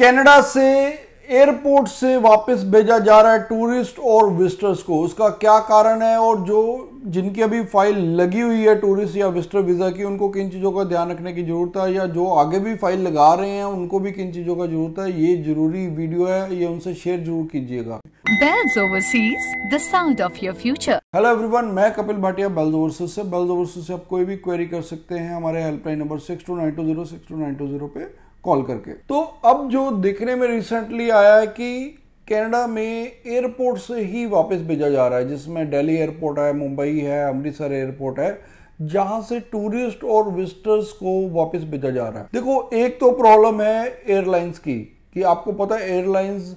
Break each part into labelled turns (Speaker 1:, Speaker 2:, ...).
Speaker 1: Canada से airport से वापस भेजा जा रहा है टूरिस्ट और विजिटर्स को उसका क्या कारण है और जो जिनकी अभी फाइल लगी हुई है टूरिस्ट या विस्टर वीज़ा की उनको किन चीज़ों का ध्यान रखने की ज़रूरत है या जो आगे भी फाइल लगा रहे हैं उनको भी किन चीज़ों का ज़रूरत है ये ज़रूरी वीडियो है ये उनसे शेयर जरूर कीजिएगा Bells Overseas the sound of your future hello everyone मैं कपिल भाटिया बेल्स ओवरसीज से बेल्स ओवरसीज से आप कोई भी क्वेरी कर सकते हैं हमारे helpline number six two nine two zero six two nine two zero पे कॉल करके तो अब जो देखने में रिसेंटली आया है कि कनाडा में एयरपोर्ट से ही वापस भेजा जा रहा है जिसमें दिल्ली एयरपोर्ट है मुंबई है अमृतसर एयरपोर्ट है जहां से टूरिस्ट और विजिटर्स को वापस भेजा जा रहा है देखो एक तो प्रॉब्लम है एयरलाइंस की कि आपको पता है एयरलाइंस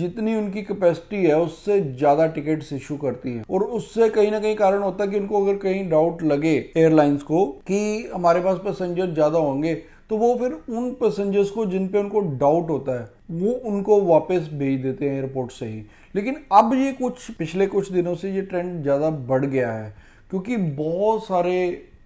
Speaker 1: जितनी उनकी कैपेसिटी है उससे ज़्यादा टिकट इशू करती है और उससे कहीं ना कहीं कारण होता है कि उनको अगर कहीं डाउट लगे एयरलाइंस को कि हमारे पास पैसेंजर ज़्यादा होंगे तो वो फिर उन पैसेंजर्स को जिन पे उनको डाउट होता है वो उनको वापस भेज देते हैं एयरपोर्ट से ही लेकिन अब ये कुछ पिछले कुछ दिनों से ये ट्रेंड ज़्यादा बढ़ गया है क्योंकि बहुत सारे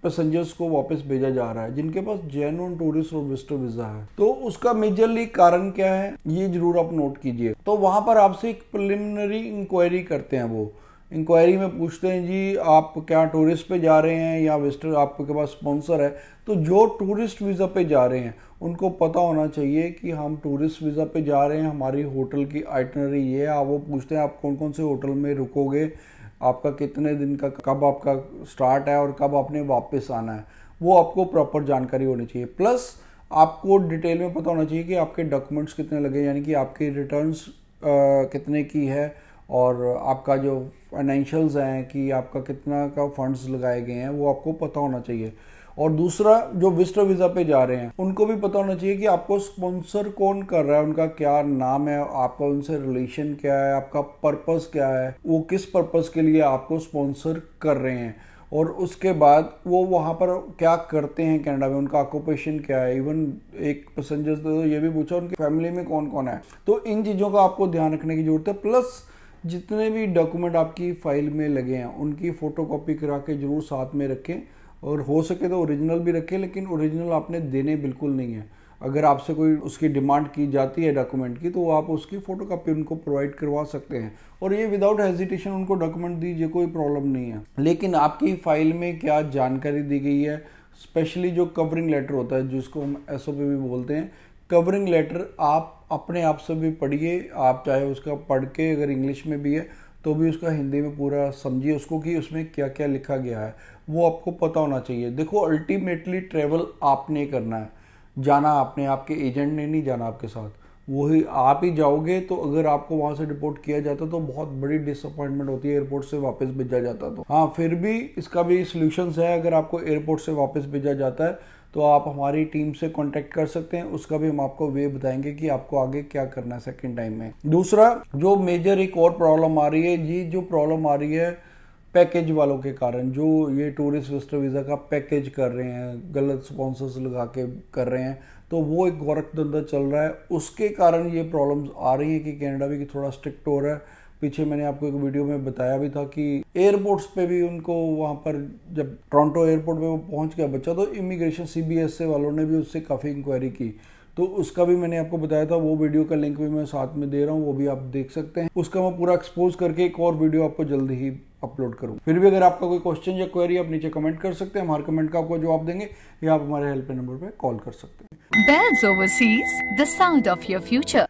Speaker 1: पैसेंजर्स को वापस भेजा जा रहा है जिनके पास जेनुअन टूरिस्ट और विस्टर वीजा है तो उसका मेजरली कारण क्या है ये जरूर आप नोट कीजिए तो वहां पर आपसे एक प्रिलिमिनरी इंक्वायरी करते हैं वो इंक्वायरी में पूछते हैं जी आप क्या टूरिस्ट पे जा रहे हैं या वेस्टर आपके पास स्पॉन्सर है तो जो टूरिस्ट वीज़ा पे जा रहे हैं उनको पता होना चाहिए कि हम टूरिस्ट वीज़ा पे जा रहे हैं हमारी होटल की आइटनरी ये है वो पूछते हैं आप कौन कौन से होटल में रुकोगे आपका कितने दिन का कब आपका स्टार्ट है और कब आपने वापस आना है वो आपको प्रॉपर जानकारी होनी चाहिए प्लस आपको डिटेल में पता होना चाहिए कि आपके डॉक्यूमेंट्स कितने लगे यानी कि आपकी रिटर्न्स कितने की है और आपका जो फाइनेंशियल्स हैं कि आपका कितना का फंड्स लगाए गए हैं वो आपको पता होना चाहिए और दूसरा जो विस्टर वीज़ा पे जा रहे हैं उनको भी पता होना चाहिए कि आपको स्पॉन्सर कौन कर रहा है उनका क्या नाम है आपका उनसे रिलेशन क्या है आपका पर्पस क्या है वो किस पर्पस के लिए आपको स्पॉन्सर कर रहे हैं और उसके बाद वो वहाँ पर क्या करते हैं कनाडा में उनका ऑक्यूपेशन क्या है इवन एक पैसेंजर तो ये भी पूछा उनकी फैमिली में कौन कौन है तो इन चीज़ों का आपको ध्यान रखने की जरूरत है प्लस जितने भी डॉक्यूमेंट आपकी फ़ाइल में लगे हैं उनकी फ़ोटो कॉपी करा के ज़रूर साथ में रखें और हो सके तो ओरिजिनल भी रखें लेकिन ओरिजिनल आपने देने बिल्कुल नहीं है अगर आपसे कोई उसकी डिमांड की जाती है डॉक्यूमेंट की तो आप उसकी फ़ोटो कापी उनको प्रोवाइड करवा सकते हैं और ये विदाउट हेजिटेशन उनको डॉक्यूमेंट दीजिए कोई प्रॉब्लम नहीं है लेकिन आपकी फ़ाइल में क्या जानकारी दी गई है स्पेशली जो कवरिंग लेटर होता है जिसको हम एस भी बोलते हैं कवरिंग लेटर आप अपने आप से भी पढ़िए आप चाहे उसका पढ़ के अगर इंग्लिश में भी है तो भी उसका हिंदी में पूरा समझिए उसको कि उसमें क्या क्या लिखा गया है वो आपको पता होना चाहिए देखो अल्टीमेटली ट्रेवल आपने करना है जाना आपने आपके एजेंट ने नहीं जाना आपके साथ वही आप ही जाओगे तो अगर आपको वहाँ से रिपोर्ट किया जाता तो बहुत बड़ी डिसअपॉइंटमेंट होती है एयरपोर्ट से वापस भेजा जाता तो हाँ फिर भी इसका भी सोल्यूशन है अगर आपको एयरपोर्ट से वापस भेजा जाता है तो आप हमारी टीम से कांटेक्ट कर सकते हैं उसका भी हम आपको वे बताएंगे कि आपको आगे क्या करना है सेकेंड टाइम में दूसरा जो मेजर एक और प्रॉब्लम आ रही है जी जो प्रॉब्लम आ रही है पैकेज वालों के कारण जो ये टूरिस्ट विस्टर वीज़ा का पैकेज कर रहे हैं गलत स्पॉन्सर्स लगा के कर रहे हैं तो वो एक गोरख धंधा चल रहा है उसके कारण ये प्रॉब्लम्स आ रही हैं कि कनाडा भी कि थोड़ा स्ट्रिक्ट हो रहा है पीछे मैंने आपको एक वीडियो में बताया भी था कि एयरपोर्ट्स पे भी उनको वहाँ पर जब टोरंटो एयरपोर्ट पे वो पहुँच गया बच्चा तो immigration C B S A वालों ने भी उससे काफ़ी इंक्वायरी की तो उसका भी मैंने आपको बताया था वो वीडियो का लिंक भी मैं साथ में दे रहा हूँ वो भी आप देख सकते हैं उसका मैं पूरा एक्सपोज करके एक और वीडियो आपको जल्दी ही अपलोड करूँ फिर भी अगर आपका कोई क्वेश्चन या क्वेरी आप नीचे कमेंट कर सकते हैं हम हर कमेंट का आपको जवाब देंगे या आप हमारे हेल्पलाइन नंबर पर कॉल कर सकते हैं